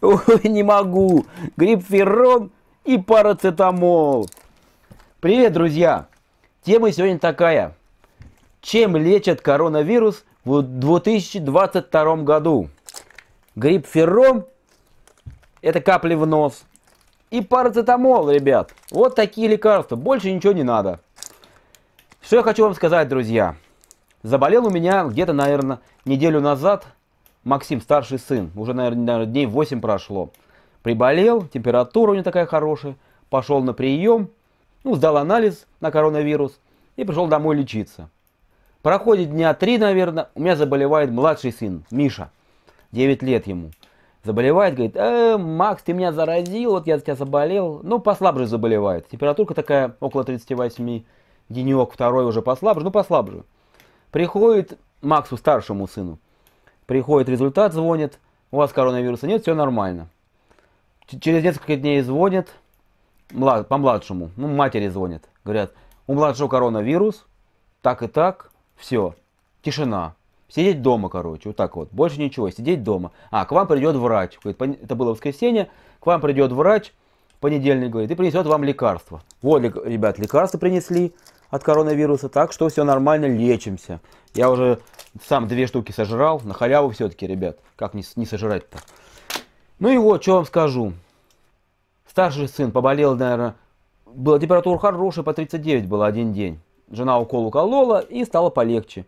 Ой, не могу. Грипферон и парацетамол. Привет, друзья. Тема сегодня такая. Чем лечат коронавирус в 2022 году? Грипферон – это капли в нос. И парацетамол, ребят. Вот такие лекарства. Больше ничего не надо. Что я хочу вам сказать, друзья. Заболел у меня где-то, наверное, неделю назад – Максим, старший сын, уже, наверное, дней 8 прошло. Приболел, температура у него такая хорошая, пошел на прием, ну, сдал анализ на коронавирус и пришел домой лечиться. Проходит дня три, наверное, у меня заболевает младший сын, Миша, 9 лет ему. Заболевает, говорит, э, Макс, ты меня заразил, вот я тебя заболел. Ну, послабже заболевает. Температурка такая около 38, денек второй уже послабже, ну, послабже. Приходит Максу, старшему сыну, приходит результат, звонит, у вас коронавируса нет, все нормально. Через несколько дней звонит, по младшему, ну, матери звонит, говорят, у младшего коронавирус, так и так, все, тишина. Сидеть дома, короче, вот так вот, больше ничего, сидеть дома. А, к вам придет врач, говорит, это было воскресенье, к вам придет врач, понедельник, говорит, и принесет вам лекарство. Вот, ребят, лекарства принесли от коронавируса, так что все нормально, лечимся. Я уже сам две штуки сожрал. На халяву все-таки, ребят. Как не, не сожрать-то? Ну и вот, что вам скажу. Старший сын поболел, наверное, была температура хорошая, по 39 было один день. Жена укол уколола и стало полегче.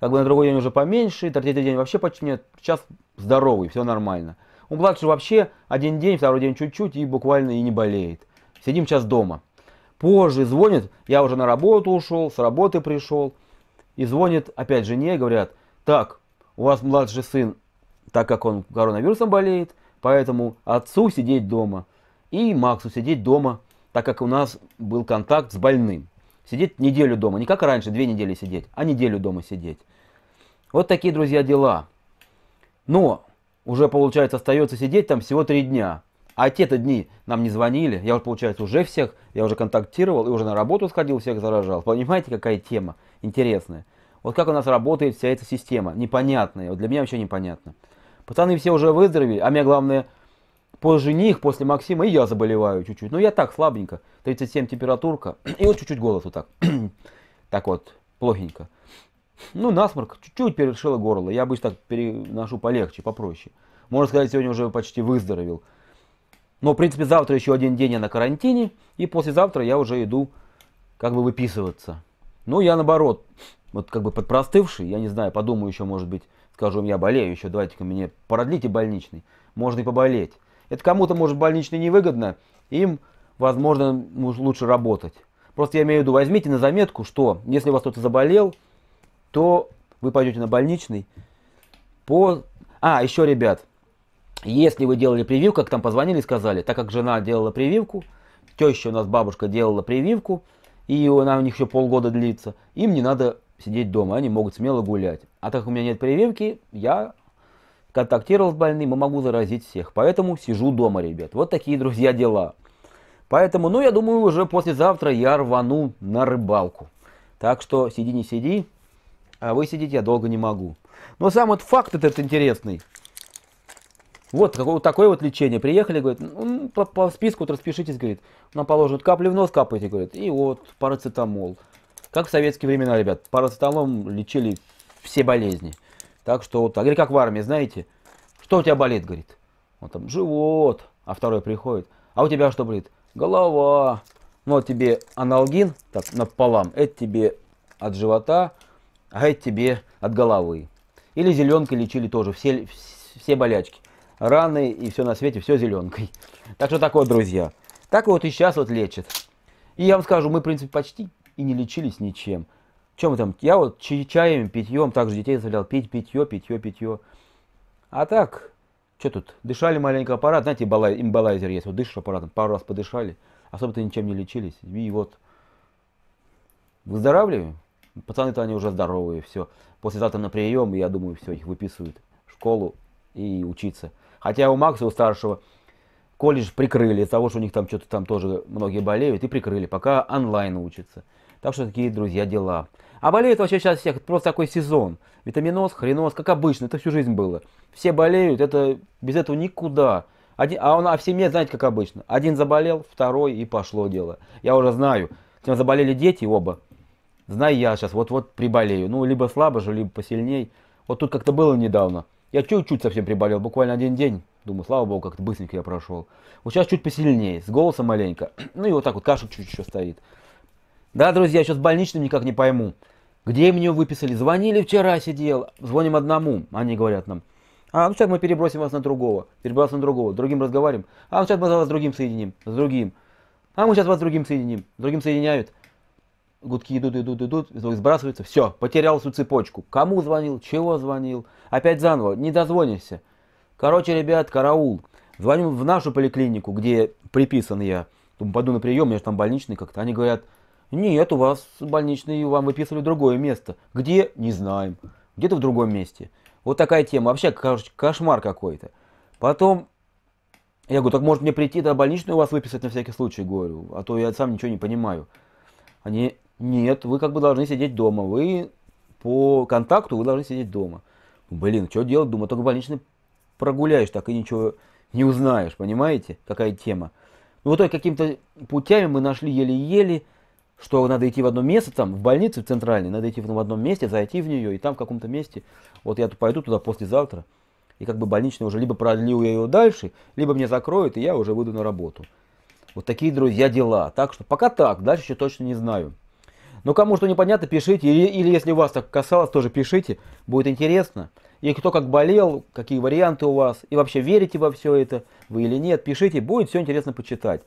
Как бы на другой день уже поменьше, и третий день вообще почти нет. Сейчас здоровый, все нормально. У младшего вообще один день, второй день чуть-чуть и буквально и не болеет. Сидим сейчас дома. Позже звонит, я уже на работу ушел, с работы пришел. И звонит опять жене, говорят, так, у вас младший сын, так как он коронавирусом болеет, поэтому отцу сидеть дома и Максу сидеть дома, так как у нас был контакт с больным. Сидеть неделю дома, не как раньше, две недели сидеть, а неделю дома сидеть. Вот такие, друзья, дела. Но уже, получается, остается сидеть там всего три дня. А те-то дни нам не звонили, я уже, получается, уже всех, я уже контактировал и уже на работу сходил, всех заражал. Понимаете, какая тема интересная? Вот как у нас работает вся эта система, непонятная, вот для меня вообще непонятно. Пацаны все уже выздоровели, а меня главное, позже них, после Максима, и я заболеваю чуть-чуть. Ну я так, слабенько, 37 температурка, и вот чуть-чуть голос вот так, так вот, плохенько. Ну, насморк, чуть-чуть перешило горло, я обычно так переношу полегче, попроще. Можно сказать, сегодня уже почти выздоровел. Но, в принципе, завтра еще один день я на карантине, и послезавтра я уже иду как бы выписываться. Ну, я наоборот, вот как бы подпростывший, я не знаю, подумаю еще, может быть, скажу, я болею еще, давайте-ка мне продлите больничный, можно и поболеть. Это кому-то, может, больничный невыгодно, им, возможно, лучше работать. Просто я имею в виду, возьмите на заметку, что если у вас кто-то заболел, то вы пойдете на больничный по... А, еще, ребят, если вы делали прививку, как там позвонили и сказали, так как жена делала прививку, теща у нас бабушка делала прививку, и она у них еще полгода длится, им не надо сидеть дома, они могут смело гулять. А так как у меня нет прививки, я контактировал с больным и могу заразить всех. Поэтому сижу дома, ребят. Вот такие, друзья, дела. Поэтому, ну, я думаю, уже послезавтра я рвану на рыбалку. Так что сиди, не сиди, а вы сидите, я долго не могу. Но сам вот факт этот интересный. Вот такое, такое вот лечение. Приехали, говорит, «Ну, ну, по, по списку вот распишитесь, говорит, нам положено капли в нос капайте, говорит, и вот парацетамол. Как в советские времена, ребят, парацетамолом лечили все болезни. Так что вот а так, или как в армии, знаете, что у тебя болит, говорит. Вот там живот, а второй приходит. А у тебя что болит? Голова. Ну, вот а тебе аналгин, так, наполам, это тебе от живота, а это тебе от головы. Или зеленкой лечили тоже, все, все болячки раны и все на свете, все зеленкой. Так что такое, друзья. Так вот и сейчас вот лечат. И я вам скажу, мы, в принципе, почти и не лечились ничем. Чем мы там? Я вот чаем, питьем, также детей заставлял пить питье, питье, питье. А так, что тут, дышали маленько аппарат, знаете, имбалайзер есть, вот дышишь аппаратом, пару раз подышали, особо-то ничем не лечились. И вот выздоравливаем. Пацаны-то они уже здоровые, все. После Послезавтра на прием, я думаю, все, их выписывают в школу, и учиться. Хотя у Макса, у старшего, колледж прикрыли из-за того, что у них там что-то там тоже многие болеют, и прикрыли, пока онлайн учатся. Так что такие, друзья, дела. А болеют вообще сейчас всех, это просто такой сезон. Витаминоз, хреноз, как обычно, это всю жизнь было. Все болеют, это без этого никуда. Один, а, он, а в семье, знаете, как обычно. Один заболел, второй и пошло дело. Я уже знаю, тем заболели дети оба. Знаю я сейчас, вот-вот приболею. Ну, либо слабо же, либо посильней. Вот тут как-то было недавно. Я чуть-чуть совсем приболел, буквально один день. Думаю, слава богу, как-то быстренько я прошел. Вот сейчас чуть посильнее, с голосом маленько. Ну и вот так вот кашу чуть-чуть еще стоит. Да, друзья, я сейчас больничным никак не пойму. Где мне выписали? Звонили вчера, сидел. Звоним одному. Они говорят нам. А, ну сейчас мы перебросим вас на другого. Перебросим на другого. Другим разговариваем. А, ну сейчас мы вас с другим соединим. С другим. А мы сейчас вас с другим соединим. другим соединяют гудки идут, идут, идут, звук сбрасывается, все, потерял всю цепочку. Кому звонил, чего звонил, опять заново, не дозвонишься. Короче, ребят, караул. Звоним в нашу поликлинику, где приписан я. Думаю, пойду на прием, я же там больничный как-то. Они говорят, нет, у вас больничный, вам выписывали другое место. Где? Не знаем. Где-то в другом месте. Вот такая тема. Вообще, короче, кошмар какой-то. Потом я говорю, так может мне прийти до больничную у вас выписать на всякий случай, говорю, а то я сам ничего не понимаю. Они нет, вы как бы должны сидеть дома. Вы по контакту вы должны сидеть дома. Блин, что делать? Думаю, только больничный прогуляешь, так и ничего не узнаешь, понимаете, какая тема. Ну, вот какими-то путями мы нашли еле-еле, что надо идти в одно место, там, в больницу в центральной, надо идти в одном месте, зайти в нее, и там в каком-то месте, вот я пойду туда послезавтра, и как бы больничный уже либо продлил я ее дальше, либо мне закроют, и я уже выйду на работу. Вот такие, друзья, дела. Так что пока так, дальше еще точно не знаю. Но кому что непонятно, пишите. Или, или если вас так касалось, тоже пишите. Будет интересно. И кто как болел, какие варианты у вас. И вообще верите во все это вы или нет. Пишите, будет все интересно почитать.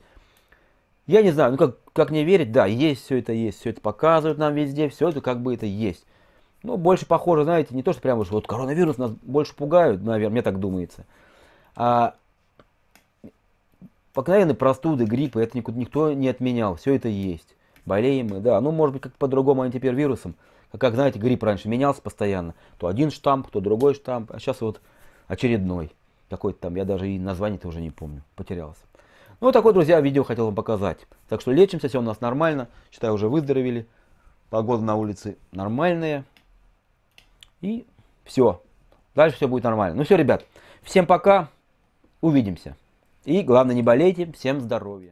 Я не знаю, ну как, как не верить, да, есть все это, есть, все это показывают нам везде, все это как бы это есть. Ну, больше похоже, знаете, не то, что прям уж вот коронавирус нас больше пугают, наверное, мне так думается. А обыкновенные простуды, гриппы, это никуда никто не отменял, все это есть болеем мы, да. Ну, может быть, как по-другому антипервирусом. А как, знаете, грипп раньше менялся постоянно. То один штамп, то другой штамп, а сейчас вот очередной. Какой-то там, я даже и название-то уже не помню, потерялся. Ну, вот такое, друзья, видео хотел вам показать. Так что лечимся, все у нас нормально. Считаю, уже выздоровели. Погода на улице нормальная. И все. Дальше все будет нормально. Ну все, ребят, всем пока. Увидимся. И главное, не болейте. Всем здоровья.